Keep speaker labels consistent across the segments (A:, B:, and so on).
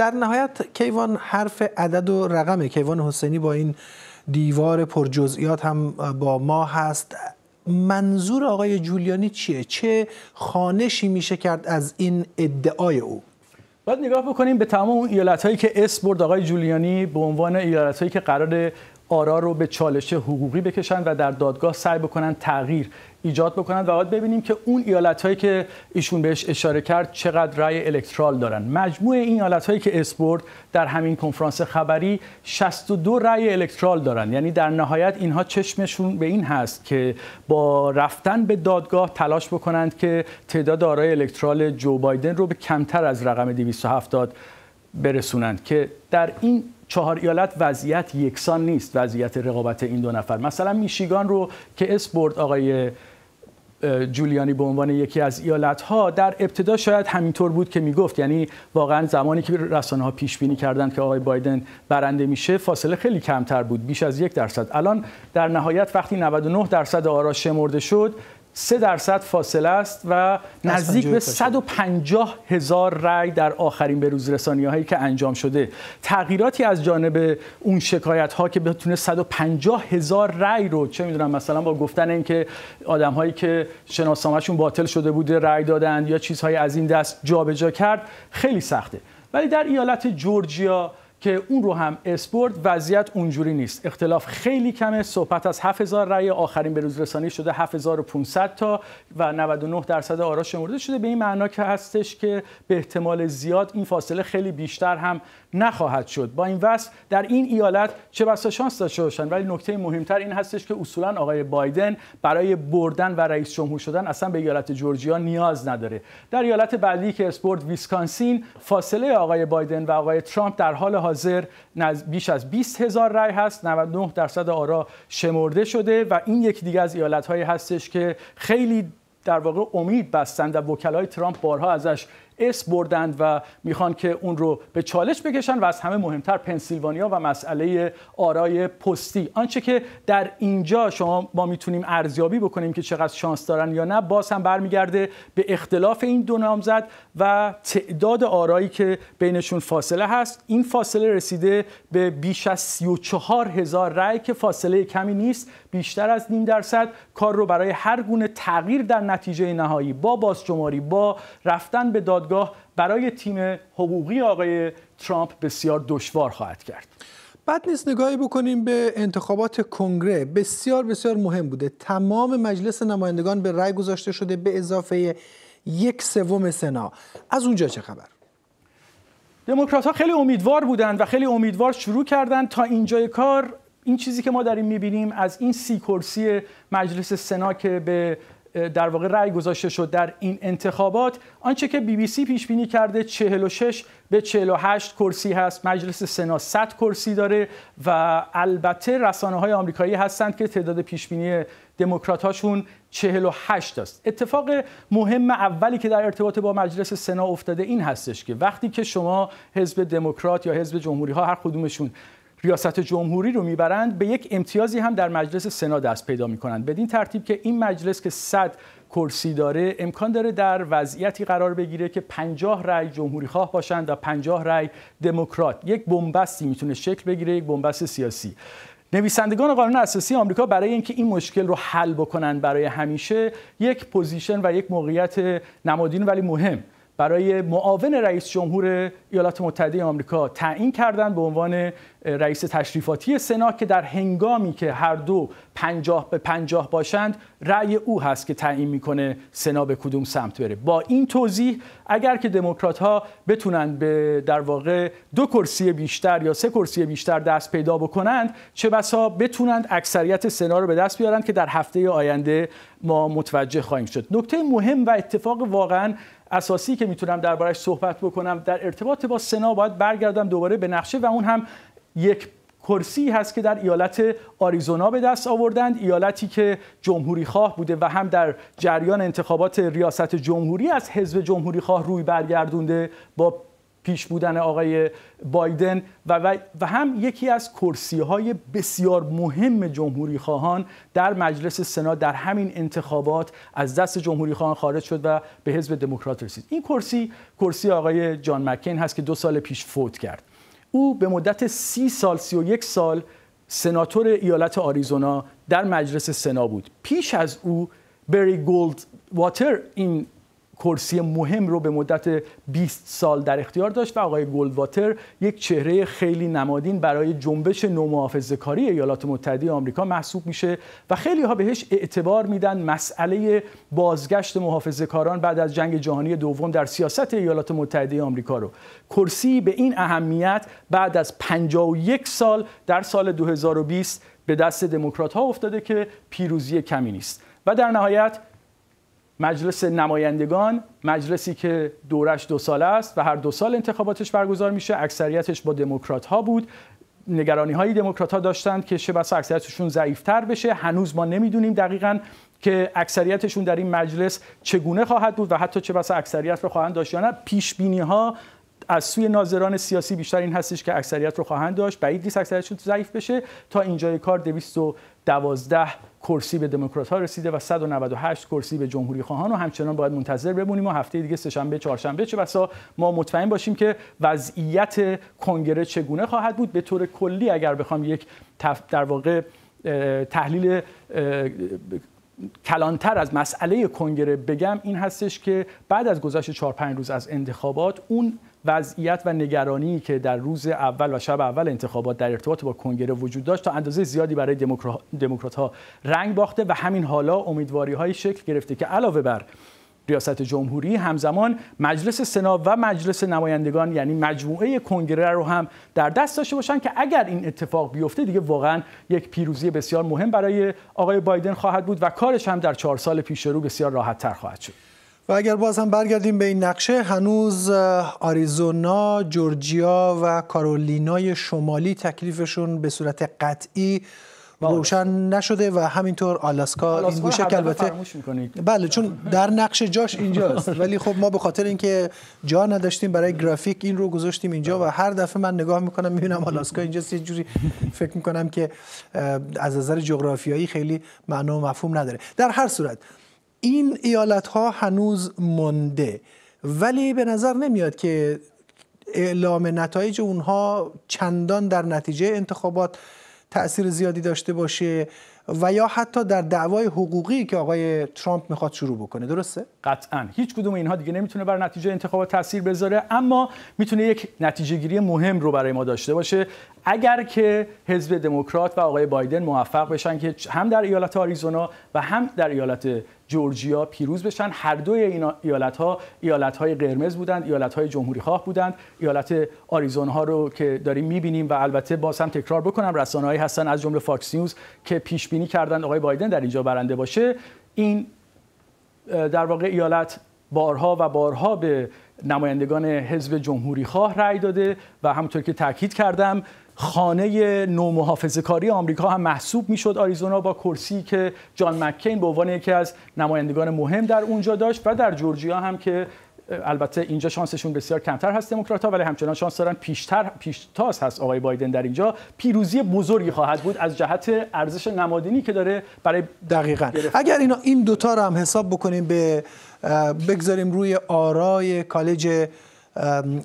A: در نهایت کیوان حرف عدد و رقم کیوان حسینی با این دیوار پر جزئیات هم با ما هست منظور آقای جولیانی چیه؟ چه
B: خانشی میشه کرد از این ادعای او؟ باید نگاه بکنیم به تمام اون ایالت هایی که اس برد آقای جولیانی به عنوان ایالت هایی که قرار آرا رو به چالش حقوقی بکشند و در دادگاه سعی بکنن تغییر ایجاد بکنند. و باید ببینیم که اون ایالت هایی که ایشون بهش اشاره کرد چقدر رای الکترال دارن مجموع این ایالت هایی که اسپورت در همین کنفرانس خبری 62 رای الکترال دارن یعنی در نهایت اینها چشمشون به این هست که با رفتن به دادگاه تلاش بکنند که تعداد آرای الکترال جو بایدن رو به کمتر از رقم 270 برسونند که در این چهار ایالت وضعیت یکسان نیست وضعیت رقابت این دو نفر مثلا میشیگان رو که برد آقای جولیانی به عنوان یکی از ایالت ها در ابتدا شاید همینطور بود که میگفت یعنی واقعا زمانی که رسانه ها پیش بینی کردند که آقای بایدن برنده میشه فاصله خیلی کمتر بود بیش از یک درصد الان در نهایت وقتی 99 درصد آرا شمرده شد سه درصد فاصله است و نزدیک به 150 هزار رای در آخرین بروز رسانی هایی که انجام شده تغییراتی از جانب اون شکایت ها که بتونه 150 هزار رای رو چه میدونم مثلا با گفتن اینکه آدم هایی که شناسنامهشون باطل شده بوده رای دادند یا چیزهایی از این دست جابجا کرد خیلی سخته ولی در ایالت جورجیا که اون رو هم اسپورت وضعیت اونجوری نیست اختلاف خیلی کمه صحبت از 7000 رأی آخرین روز رسانی شده 7500 تا و 99 درصد آرا شمرده شده به این معنا که هستش که به احتمال زیاد این فاصله خیلی بیشتر هم نخواهد شد با این وس در این ایالت چه بسا شانس داشته باشن ولی نکته مهمتر این هستش که اصولا آقای بایدن برای بردن و رئیس جمهور شدن اصلا به ایالت جورجیا نیاز نداره در ایالت بعدی که اسپورت ویسکانسین فاصله آقای بایدن و آقای ترامپ در حال حاضر بیش از 20 هزار رای هست 99 درصد آرا شمرده شده و این یکی دیگه از ایالت هایی هستش که خیلی در واقع امید بستند و وکلای ترامپ بارها ازش اس بردند و میخوان که اون رو به چالش بکشن و از همه مهمتر پنسیلوانیا و مسئله آرای پستی آنچه که در اینجا شما ما میتونیم ارزیابی بکنیم که چقدر شانس دارن یا نه باز هم برمیگرده به اختلاف این دو نامزد و تعداد آرایی که بینشون فاصله هست این فاصله رسیده به بیش از 34 هزار رأی که فاصله کمی نیست بیشتر از نیم درصد کار رو برای هر گونه تغییر در نتیجه نهایی با بازشماری با رفتن به داد برای تیم حقوقی آقای ترامپ بسیار دشوار خواهد کرد بعد نیست نگاهی بکنیم به انتخابات
A: کنگره بسیار بسیار مهم بوده تمام مجلس نمایندگان به رأی گذاشته شده به اضافه
B: یک سوم سنا از اونجا چه خبر دموکرات ها خیلی امیدوار بودند و خیلی امیدوار شروع کردند تا اینجای کار این چیزی که ما داریم میبینیم از این سی کرسی مجلس سنا که به در واقع رأی گذاشته شد در این انتخابات آنچه که بی بی سی پیش بینی کرده 46 به 48 کرسی هست مجلس سنا 100 کرسی داره و البته رسانه های آمریکایی هستند که تعداد پیش بینی دموکرات هاشون 48 است اتفاق مهم اولی که در ارتباط با مجلس سنا افتاده این هستش که وقتی که شما حزب دموکرات یا حزب جمهوری ها هر کدومشون ریاست جمهوری رو میبرند به یک امتیازی هم در مجلس سنا دست پیدا میکنند بدین ترتیب که این مجلس که 100 کرسی داره امکان داره در وضعیتی قرار بگیره که 50 رای جمهوری خواه باشند و 50 رای دموکرات یک بنبستی میتونه شکل بگیره یک بنبست سیاسی نویسندگان قانون اساسی آمریکا برای اینکه این مشکل رو حل بکنن برای همیشه یک پوزیشن و یک موقعیت نمادین ولی مهم برای معاون رئیس جمهور ایالات متحده آمریکا تعیین کردن به عنوان رئیس تشریفاتی سنا که در هنگامی که هر دو پنجاه به پنجاه باشند رأی او هست که تعیین میکنه سنا به کدوم سمت بره با این توضیح اگر که دموکرات ها بتونند به در واقع دو کرسی بیشتر یا سه کرسی بیشتر دست پیدا بکنند چه بسا بتونند اکثریت سنا رو به دست بیارند که در هفته آینده ما متوجه خواهیم شد نکته مهم و اتفاق واقعا اساسی که میتونم دربارش صحبت بکنم در ارتباط با سنا باید برگردم دوباره به نقشه و اون هم یک کرسی هست که در ایالت آریزونا به دست آوردند ایالتی که جمهوری خواه بوده و هم در جریان انتخابات ریاست جمهوری از حزب جمهوری خواه روی برگردونده با پیش بودن آقای بایدن و, و, هم یکی از کرسی های بسیار مهم جمهوری خواهان در مجلس سنا در همین انتخابات از دست جمهوری خواهان خارج شد و به حزب دموکرات رسید این کرسی کرسی آقای جان مکین هست که دو سال پیش فوت کرد او به مدت سی سال سی و یک سال سناتور ایالت آریزونا در مجلس سنا بود پیش از او بری گولد واتر این کرسی مهم رو به مدت 20 سال در اختیار داشت و آقای گولدواتر یک چهره خیلی نمادین برای جنبش نومحافظه کاری ایالات متحده آمریکا محسوب میشه و خیلی ها بهش اعتبار میدن مسئله بازگشت محافظه بعد از جنگ جهانی دوم در سیاست ایالات متحده آمریکا رو کرسی به این اهمیت بعد از 51 سال در سال 2020 به دست دموکرات ها افتاده که پیروزی کمی نیست و در نهایت مجلس نمایندگان مجلسی که دورش دو سال است و هر دو سال انتخاباتش برگزار میشه اکثریتش با دموکرات ها بود نگرانی های دموکرات ها داشتند که چه بسا اکثریتشون ضعیفتر بشه هنوز ما نمیدونیم دقیقا که اکثریتشون در این مجلس چگونه خواهد بود و حتی چه بسا اکثریت رو خواهند داشت یا نه پیش بینی ها از سوی ناظران سیاسی بیشتر این هستش که اکثریت رو خواهند داشت بعید نیست اکثریتشون ضعیف بشه تا اینجای کار 200 دوازده کرسی به دموکرات ها رسیده و 198 کرسی به جمهوری خواهان و همچنان باید منتظر بمونیم و هفته دیگه سهشنبه چهارشنبه چه بسا ما مطمئن باشیم که وضعیت کنگره چگونه خواهد بود به طور کلی اگر بخوام یک در واقع تحلیل کلانتر از مسئله کنگره بگم این هستش که بعد از گذشت 4 5 روز از انتخابات اون وضعیت و نگرانی که در روز اول و شب اول انتخابات در ارتباط با کنگره وجود داشت تا اندازه زیادی برای دموکرات ها رنگ باخته و همین حالا امیدواری های شکل گرفته که علاوه بر ریاست جمهوری همزمان مجلس سنا و مجلس نمایندگان یعنی مجموعه کنگره رو هم در دست داشته باشن که اگر این اتفاق بیفته دیگه واقعا یک پیروزی بسیار مهم برای آقای بایدن خواهد بود و کارش هم در چهار سال پیش رو بسیار راحت خواهد شد و
A: اگر باز هم برگردیم به این نقشه هنوز آریزونا،
B: جورجیا
A: و کارولینای شمالی تکلیفشون به صورت قطعی روشن نشده و همینطور آلاسکا, آلاسکا این
B: گوشه
A: بله چون در نقش جاش اینجاست ولی خب ما به خاطر اینکه جا نداشتیم برای گرافیک این رو گذاشتیم اینجا و هر دفعه من نگاه میکنم میبینم آلاسکا اینجا یه جوری فکر میکنم که از نظر جغرافیایی خیلی معنا و مفهوم نداره در هر صورت این ایالت ها هنوز مونده ولی به نظر نمیاد که اعلام نتایج اونها چندان در نتیجه انتخابات تأثیر زیادی داشته باشه و یا حتی در دعوای حقوقی که آقای ترامپ میخواد شروع بکنه درسته
B: قطعا هیچ کدوم اینها دیگه نمیتونه بر نتیجه انتخابات تاثیر بذاره اما میتونه یک نتیجه گیری مهم رو برای ما داشته باشه اگر که حزب دموکرات و آقای بایدن موفق بشن که هم در ایالت آریزونا و هم در ایالت جورجیا پیروز بشن هر دوی این ایالت ها ایالت های قرمز بودند ایالت های جمهوری خواه بودند ایالت آریزون ها رو که داریم میبینیم و البته باز هم تکرار بکنم هایی هستن از جمله فاکس نیوز که پیش بینی کردن آقای بایدن در اینجا برنده باشه این در واقع ایالت بارها و بارها به نمایندگان حزب جمهوری خواه رأی داده و همونطور که تاکید کردم خانه نو کاری آمریکا هم محسوب میشد آریزونا با کرسی که جان مککین به عنوان یکی از نمایندگان مهم در اونجا داشت و در جورجیا هم که البته اینجا شانسشون بسیار کمتر هست دموکرات ها ولی همچنان شانس دارن پیشتر پیشتاز هست آقای بایدن در اینجا پیروزی بزرگی خواهد بود از جهت ارزش نمادینی که داره برای دقیقا اگر
A: اینا این دوتا رو هم حساب بکنیم به بگذاریم روی آرای کالج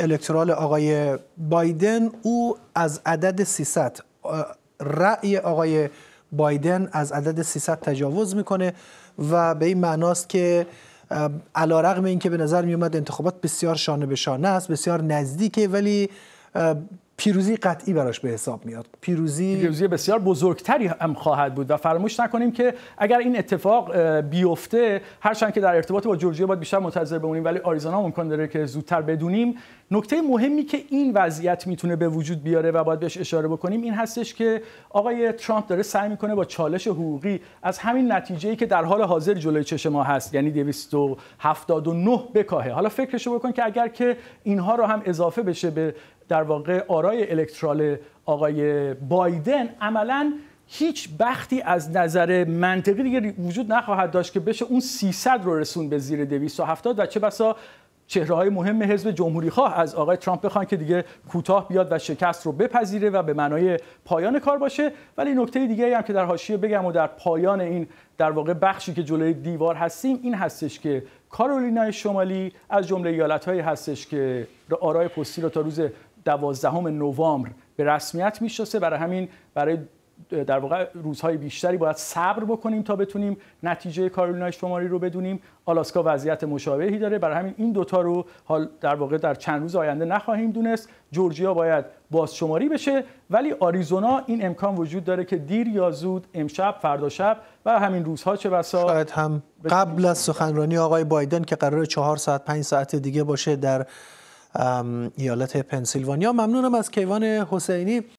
A: الکترال آقای بایدن او از عدد 300 رأی آقای بایدن از عدد 300 تجاوز میکنه و به این معناست که علا اینکه به نظر میومد انتخابات بسیار شانه به شانه است بسیار نزدیکه ولی
B: پیروزی قطعی براش به حساب میاد پیروزی پیروزی بسیار بزرگتری هم خواهد بود و فراموش نکنیم که اگر این اتفاق بیفته هرچند که در ارتباط با جورجیا باید بیشتر منتظر بمونیم ولی آریزونا ممکن داره که زودتر بدونیم نکته مهمی که این وضعیت میتونه به وجود بیاره و باید بهش اشاره بکنیم این هستش که آقای ترامپ داره سعی میکنه با چالش حقوقی از همین نتیجه ای که در حال حاضر جلوی چش ما هست یعنی 279 بکاهه حالا فکرشو بکن که اگر که اینها رو هم اضافه بشه به در واقع آرای الکترال آقای بایدن عملا هیچ بختی از نظر منطقی دیگه وجود نخواهد داشت که بشه اون 300 رو رسون به زیر 270 و چه بسا چهره های مهم حزب جمهوری خواه از آقای ترامپ بخوان که دیگه کوتاه بیاد و شکست رو بپذیره و به معنای پایان کار باشه ولی نکته دیگه هم که در حاشیه بگم و در پایان این در واقع بخشی که جلوی دیوار هستیم این هستش که کارولینای شمالی از جمله هایی هستش که آرای پستی رو تا روز دوازدهم نوامبر به رسمیت میشناسه برای همین برای در واقع روزهای بیشتری باید صبر بکنیم تا بتونیم نتیجه کارولینای شماری رو بدونیم آلاسکا وضعیت مشابهی داره برای همین این دوتا رو حال در واقع در چند روز آینده نخواهیم دونست جورجیا باید باز شماری بشه ولی آریزونا این امکان وجود داره که دیر یا زود امشب فردا شب و همین روزها چه بسا شاید هم قبل از سخنرانی آقای بایدن که
A: قرار چهار ساعت پنج ساعت دیگه باشه در ایالت پنسیلوانیا ممنونم از کیوان حسینی